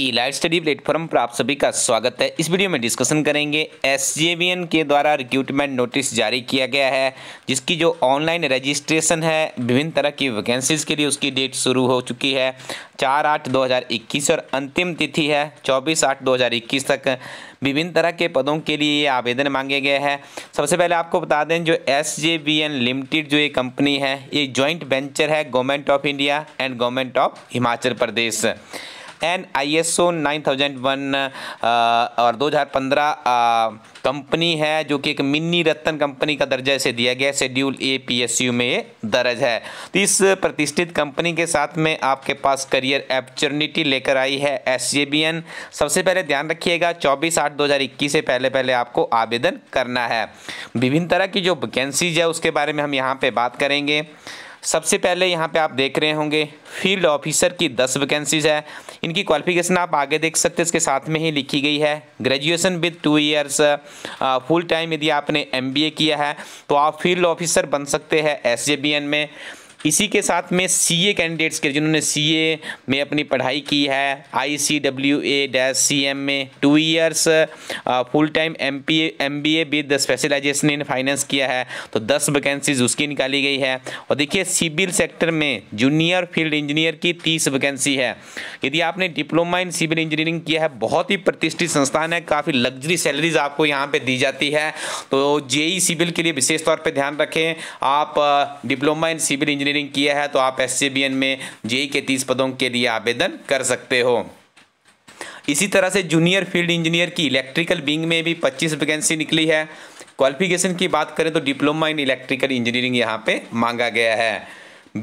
ई elite study platform पर आप सभी का स्वागत है इस वीडियो में डिस्कशन करेंगे एस के द्वारा रिक्रूटमेंट नोटिस जारी किया गया है जिसकी जो ऑनलाइन रजिस्ट्रेशन है विभिन्न तरह की वैकेंसीज के लिए उसकी डेट शुरू हो चुकी है चार आठ दो हज़ार इक्कीस और अंतिम तिथि है चौबीस आठ दो हज़ार इक्कीस तक विभिन्न तरह के पदों के लिए आवेदन मांगे गए हैं सबसे पहले आपको बता दें जो एस लिमिटेड जो ये कंपनी है ये जॉइंट वेंचर है government of India and government of Himachal Pradesh N I S O nine thousand one और दो हज़ार पंद्रह कंपनी है जो कि एक मिनी रत्न कंपनी का दर्जा इसे दिया गया schedule A P S U में ये दर्ज है तो इस प्रतिष्ठित कंपनी के साथ में आपके पास करियर अपॉर्चुनिटी लेकर आई है एस जे बी एन सबसे पहले ध्यान रखिएगा चौबीस आठ दो हज़ार इक्कीस से पहले पहले आपको आवेदन करना है विभिन्न तरह की जो वैकेंसीज है उसके बारे में हम यहाँ पर बात करेंगे सबसे पहले यहाँ पे आप देख रहे होंगे फील्ड ऑफिसर की दस वैकेंसीज है इनकी क्वालिफिकेशन आप आगे देख सकते हैं इसके साथ में ही लिखी गई है graduation with two years full time यदि आपने एमबीए किया है तो आप फील्ड ऑफिसर बन सकते हैं एस में इसी के साथ में सी ए कैंडिडेट्स के जिन्होंने सी ए में अपनी पढ़ाई की है I C W A dash C M में two years full time M P M B A with specialisation in finance किया है तो दस वैकेंसीज उसकी निकाली गई है और देखिए सिविल सेक्टर में जूनियर फील्ड इंजीनियर की तीस वैकेंसी है यदि आपने डिप्लोमा इन सिविल इंजीनियरिंग किया है बहुत ही प्रतिष्ठित संस्थान है काफ़ी लग्जरी सैलरीज आपको यहाँ पर दी जाती है तो जेई सिविल के लिए विशेष तौर पर ध्यान रखें आप diploma in civil engineer engineering किया है तो आप एस में जेई e के तीस पदों के लिए आवेदन कर सकते हो इसी तरह से जूनियर फील्ड इंजीनियर की इलेक्ट्रिकल विंग में भी 25 वैकेंसी निकली है क्वालिफिकेशन की बात करें तो डिप्लोमा इन इलेक्ट्रिकल इंजीनियरिंग यहाँ पे मांगा गया है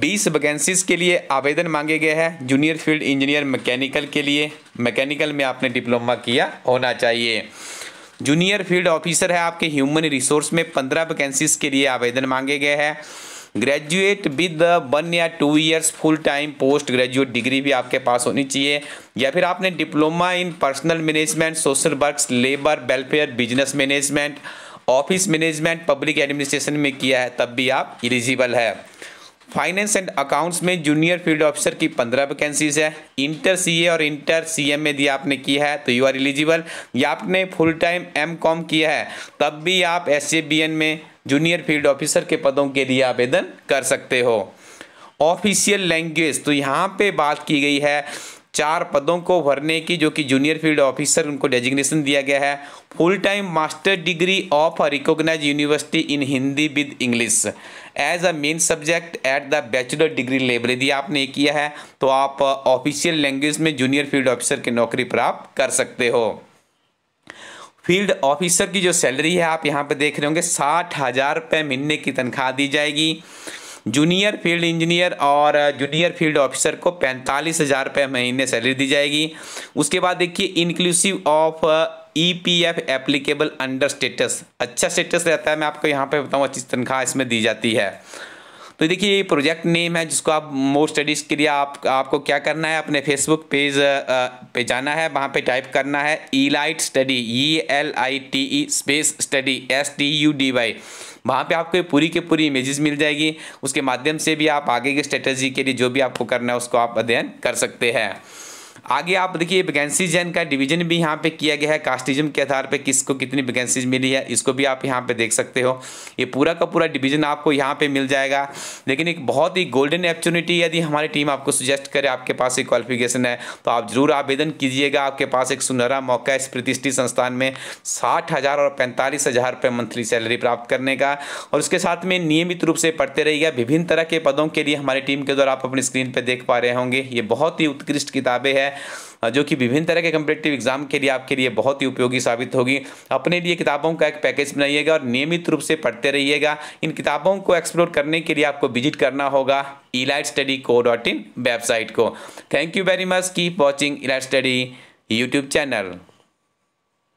20 वैकेंसीज के लिए आवेदन मांगे गए हैं जूनियर फील्ड इंजीनियर मैकेनिकल के लिए मैकेनिकल में आपने डिप्लोमा किया होना चाहिए जूनियर फील्ड ऑफिसर है आपके ह्यूमन रिसोर्स में पंद्रह वैकेंसीज के लिए आवेदन मांगे गए हैं ग्रेजुएट विद वन या two years full time post graduate degree भी आपके पास होनी चाहिए या फिर आपने diploma in personal management social work labour welfare business management office management public administration में किया है तब भी आप इलिजिबल है फाइनेंस एंड अकाउंट्स में जूनियर फील्ड ऑफिसर की पंद्रह वैकेंसीज है इंटर सीए और इंटर सीएम में दिया आपने किया है तो यू आर एलिजिबल या आपने फुल टाइम एम कॉम किया है तब भी आप एस में जूनियर फील्ड ऑफिसर के पदों के लिए आवेदन कर सकते हो ऑफिशियल लैंग्वेज तो यहाँ पे बात की गई है चार पदों को भरने की जो कि जूनियर फील्ड ऑफिसर उनको डेजिग्नेशन दिया गया है full time master degree of recognise university in Hindi with English as a main subject at the bachelor degree level यदि आपने किया है तो आप ऑफिशियल लैंग्वेज में जूनियर फील्ड ऑफिसर की नौकरी प्राप्त कर सकते हो फील्ड ऑफिसर की जो सैलरी है आप यहाँ पर देख रहे होंगे साठ हज़ार रुपये महीने की तनख्वाह दी जाएगी जूनियर फील्ड इंजीनियर और जूनियर फील्ड ऑफिसर को पैंतालीस हज़ार रुपये महीने सैलरी दी जाएगी उसके बाद देखिए inclusive of E P F applicable under status अच्छा स्टेटस रहता है मैं आपको यहाँ पे बताऊँ अच्छी तनख्वाह इसमें दी जाती है तो देखिए ये प्रोजेक्ट नेम है जिसको आप मोर स्टडीज़ के लिए आप आपको क्या करना है अपने फेसबुक पेज पे जाना है वहाँ पे टाइप करना है elite study E L I T E space study S T U D Y वहाँ पे आपको पूरी के पूरी इमेजेस मिल जाएगी उसके माध्यम से भी आप आगे की स्ट्रेटजी के लिए जो भी आपको करना है उसको आप अध्ययन कर सकते हैं आगे आप देखिए वैकेंसीज है इनका डिवीजन भी यहाँ पे किया गया है कास्टिज्म के आधार पे किसको कितनी वैकेंसीज मिली है इसको भी आप यहाँ पे देख सकते हो ये पूरा का पूरा डिवीजन आपको यहाँ पे मिल जाएगा लेकिन एक बहुत ही गोल्डन अपॉर्चुनिटी यदि हमारी टीम आपको सुजेस्ट करे आपके पास एक क्वालिफिकेशन है तो आप जरूर आवेदन कीजिएगा आपके पास एक सुनहरा मौका है इस प्रतिष्ठित संस्थान में साठ हज़ार और पैंतालीस हज़ार रुपये मंथली सैलरी प्राप्त करने का और उसके साथ में नियमित रूप से पढ़ते रहिएगा विभिन्न तरह के पदों के लिए हमारी टीम के द्वारा आप अपनी स्क्रीन पर देख पा रहे होंगे ये बहुत ही उत्कृष्ट किताबें हैं हाँ, जो कि विभिन्न तरह के कम्पिटेटिव एग्जाम के लिए आपके लिए बहुत ही उपयोगी साबित होगी अपने लिए किताबों का एक पैकेज बनाइएगा और नियमित रूप से पढ़ते रहिएगा इन किताबों को एक्सप्लोर करने के लिए आपको विजिट करना होगा elite study co dot in website को thank you very much keep watching elite study YouTube channel